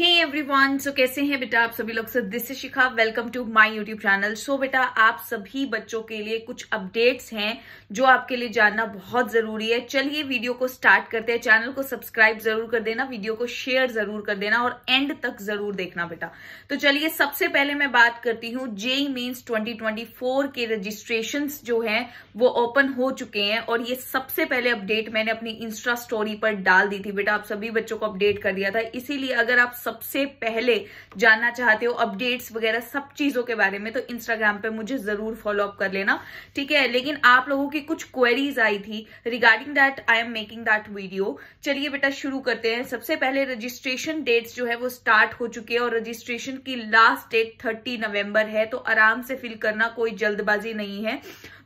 हे hey everyone so कैसे हैं बेटा आप सभी लोग sir this is Shikha welcome to my YouTube channel so बेटा आप सभी बच्चों के लिए कुछ अपडेट्स हैं जो आपके लिए जानना बहुत जरूरी है चलिए वीडियो को स्टार्ट करते हैं चैनल को सब्सक्राइब जरूर कर देना वीडियो को शेयर जरूर कर देना और एंड तक जरूर देखना बेटा तो चलिए सबसे पहले मैं बात करती हूँ जेई मीन्स ट्वेंटी के रजिस्ट्रेशन जो है वो ओपन हो चुके हैं और ये सबसे पहले अपडेट मैंने अपनी इंस्टा स्टोरी पर डाल दी थी बेटा आप सभी बच्चों को अपडेट कर दिया था इसीलिए अगर आप सबसे पहले जानना चाहते हो अपडेट्स वगैरह सब चीजों के बारे में तो इंस्टाग्राम पे मुझे जरूर फॉलो अप कर लेना ठीक है लेकिन आप लोगों की कुछ क्वेरीज आई थी regarding that I am making that video चलिए बेटा शुरू करते हैं सबसे पहले रजिस्ट्रेशन डेट्स जो है वो स्टार्ट हो चुकी है और रजिस्ट्रेशन की लास्ट डेट थर्टी नवम्बर है तो आराम से फिल करना कोई जल्दबाजी नहीं है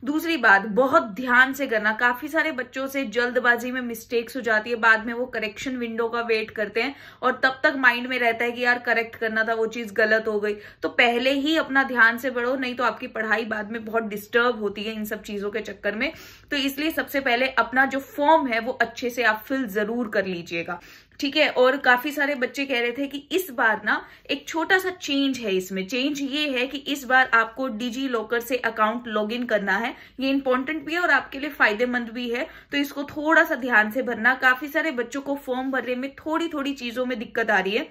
दूसरी बात बहुत ध्यान से करना काफी सारे बच्चों से जल्दबाजी में मिस्टेक्स हो जाती है बाद में वो करेक्शन विंडो का वेट करते हैं और तब तक माइंड में रहता है कि यार करेक्ट करना था वो चीज गलत हो गई तो पहले ही अपना ध्यान से पढ़ो नहीं तो आपकी पढ़ाई बाद में बहुत डिस्टर्ब होती है इन सब चीजों के चक्कर में तो इसलिए सबसे पहले अपना जो फॉर्म है वो अच्छे से आप फिल जरूर कर लीजिएगा ठीक है और काफी सारे बच्चे कह रहे थे कि इस बार ना एक छोटा सा चेंज है इसमें चेंज ये है कि इस बार आपको डिजी लॉकर से अकाउंट लॉगिन करना है ये इंपॉर्टेंट भी है और आपके लिए फायदेमंद भी है तो इसको थोड़ा सा ध्यान से भरना काफी सारे बच्चों को फॉर्म भरने में थोड़ी थोड़ी चीजों में दिक्कत आ रही है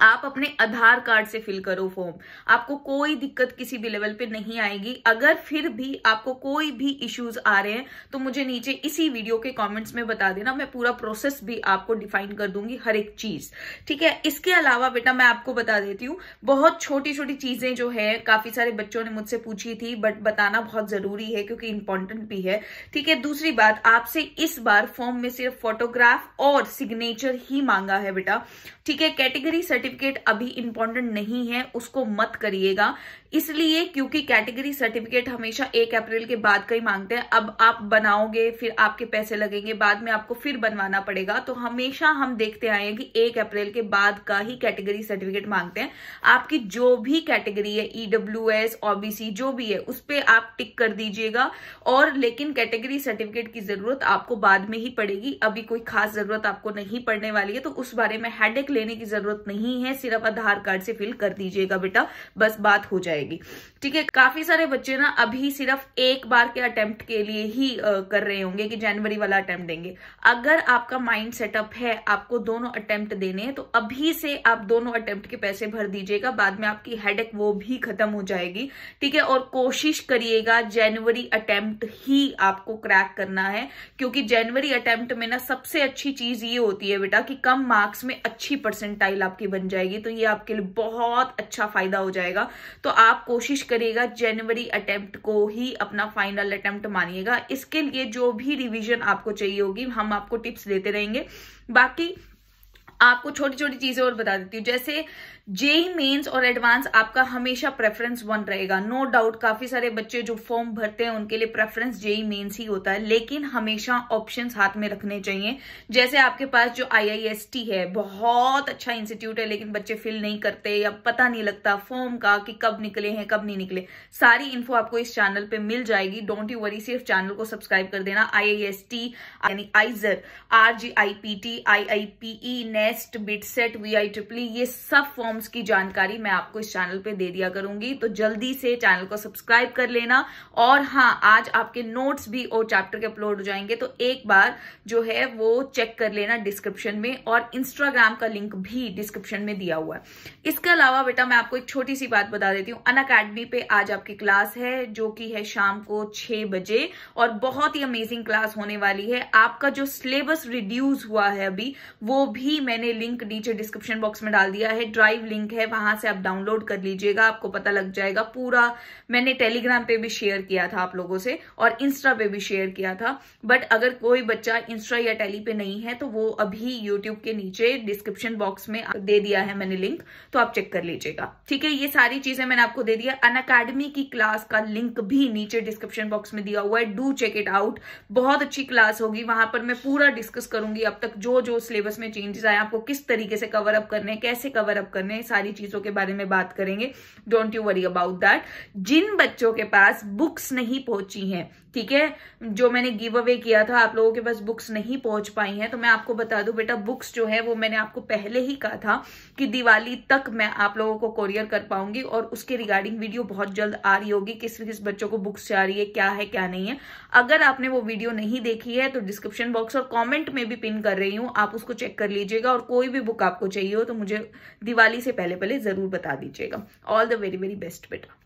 आप अपने आधार कार्ड से फिल करो फॉर्म आपको कोई दिक्कत किसी भी लेवल पे नहीं आएगी अगर फिर भी आपको कोई भी इश्यूज आ रहे हैं तो मुझे नीचे इसी वीडियो के कमेंट्स में बता देना मैं पूरा प्रोसेस भी आपको डिफाइन कर दूंगी हर एक चीज ठीक है इसके अलावा बेटा मैं आपको बता देती हूँ बहुत छोटी छोटी चीजें जो है काफी सारे बच्चों ने मुझसे पूछी थी बट बताना बहुत जरूरी है क्योंकि इंपॉर्टेंट भी है ठीक है दूसरी बात आपसे इस बार फॉर्म में सिर्फ फोटोग्राफ और सिग्नेचर ही मांगा है बेटा ठीक है कैटेगरी सर्ट सर्टिफिकेट अभी इंपॉर्टेंट नहीं है उसको मत करिएगा इसलिए क्योंकि कैटेगरी सर्टिफिकेट हमेशा एक अप्रैल के बाद का ही मांगते हैं अब आप बनाओगे फिर आपके पैसे लगेंगे बाद में आपको फिर बनवाना पड़ेगा तो हमेशा हम देखते आए हैं कि एक अप्रैल के बाद का ही कैटेगरी सर्टिफिकेट मांगते हैं आपकी जो भी कैटेगरी है ईडब्ल्यू एस ओबीसी जो भी है उस पर आप टिक कर दीजिएगा और लेकिन कैटेगरी सर्टिफिकेट की जरूरत आपको बाद में ही पड़ेगी अभी कोई खास जरूरत आपको नहीं पड़ने वाली है तो उस बारे में हेड लेने की जरूरत नहीं नहीं है सिर्फ आधार कार्ड से फिल कर दीजिएगा बेटा बस बात हो जाएगी ठीक है काफी सारे बच्चे ना अभी सिर्फ एक बार के अटेम्प्ट के लिए ही आ, कर रहे होंगे कि जनवरी वाला अटेम्प्ट देंगे अगर आपका माइंड सेटअप है आपको दोनों अटेम्प्ट देने हैं तो अभी से आप दोनों अटेम्प्ट के पैसे भर दीजिएगा बाद में आपकी हेड वो भी खत्म हो जाएगी ठीक है और कोशिश करिएगा जनवरी अटेम्प्ट ही आपको क्रैक करना है क्योंकि जनवरी अटेम्प्ट में ना सबसे अच्छी चीज ये होती है बेटा कि कम मार्क्स में अच्छी परसेंटाइल आपकी बन बन जाएगी तो ये आपके लिए बहुत अच्छा फायदा हो जाएगा तो आप कोशिश करिएगा जनवरी अटेम्प्ट को ही अपना फाइनल अटेम्प्ट मानिएगा इसके लिए जो भी रिविजन आपको चाहिए होगी हम आपको टिप्स देते रहेंगे बाकी आपको छोटी छोटी चीजें और बता देती हूँ जैसे जेई मेंस और एडवांस आपका हमेशा प्रेफरेंस वन रहेगा नो डाउट काफी सारे बच्चे जो फॉर्म भरते हैं उनके लिए प्रेफरेंस जेई मेंस ही होता है लेकिन हमेशा ऑप्शन हाथ में रखने चाहिए जैसे आपके पास जो आईआईएसटी है बहुत अच्छा इंस्टीट्यूट है लेकिन बच्चे फिल नहीं करते या पता नहीं लगता फॉर्म का कि कब निकले हैं कब नहीं निकले सारी इन्फो आपको इस चैनल पर मिल जाएगी डोंट यू वरी सिर्फ चैनल को सब्सक्राइब कर देना आई यानी IISER R G I P T I I P ने NEST BITSAT V I triple I ये सब फॉर्म्स की जानकारी मैं आपको इस चैनल पे दे दिया करूंगी तो जल्दी से चैनल को सब्सक्राइब कर लेना और हाँ आज आपके नोट्स भी और चैप्टर के अपलोड हो जाएंगे तो एक बार जो है वो चेक कर लेना डिस्क्रिप्शन में और इंस्टाग्राम का लिंक भी डिस्क्रिप्शन में दिया हुआ है इसके अलावा बेटा मैं आपको एक छोटी सी बात बता देती हूँ अन अकेडमी पे आज आपकी क्लास है जो कि है शाम को छह बजे और बहुत ही अमेजिंग क्लास होने वाली है आपका जो सिलेबस रिड्यूस हुआ है अभी वो भी मैंने मैंने लिंक नीचे डिस्क्रिप्शन बॉक्स में डाल दिया है ड्राइव लिंक है वहां से आप डाउनलोड कर लीजिएगा आपको पता लग जाएगा पूरा मैंने टेलीग्राम पे भी शेयर किया था आप लोगों से और इंस्टा पे भी शेयर किया था बट अगर कोई बच्चा इंस्टा या टेली पे नहीं है तो वो अभी यूट्यूब के नीचे डिस्क्रिप्शन बॉक्स में दे दिया है मैंने लिंक तो आप चेक कर लीजिएगा ठीक है ये सारी चीजें मैंने आपको दे दिया अन अकेडमी की क्लास का लिंक भी नीचे डिस्क्रिप्शन बॉक्स में दिया हुआ है डू चेक इट आउट बहुत अच्छी क्लास होगी वहां पर मैं पूरा डिस्कस करूंगी अब तक जो जो सिलेबस में चेंजेस आया आपको किस तरीके से कवर अप करने कैसे कवर अप करने सारी चीजों के बारे में बात करेंगे don't you worry about that जिन बच्चों के पास बुक्स नहीं पहुंची हैं ठीक है जो मैंने गिव अवे किया था आप लोगों के पास बुक्स नहीं पहुंच पाई हैं तो मैं आपको बता दू बेटा बुक्स जो है वो मैंने आपको पहले ही कहा था कि दिवाली तक मैं आप लोगों को कोरियर कर पाऊंगी और उसके रिगार्डिंग वीडियो बहुत जल्द आ रही होगी किस किस बच्चों को बुक्स आ रही है क्या है क्या नहीं है अगर आपने वो वीडियो नहीं देखी है तो डिस्क्रिप्शन बॉक्स और कॉमेंट में भी पिन कर रही हूँ आप उसको चेक कर लीजिएगा और कोई भी बुक आपको चाहिए हो तो मुझे दिवाली से पहले पहले ज़रूर बता दीजिएगा all the very very best बेटा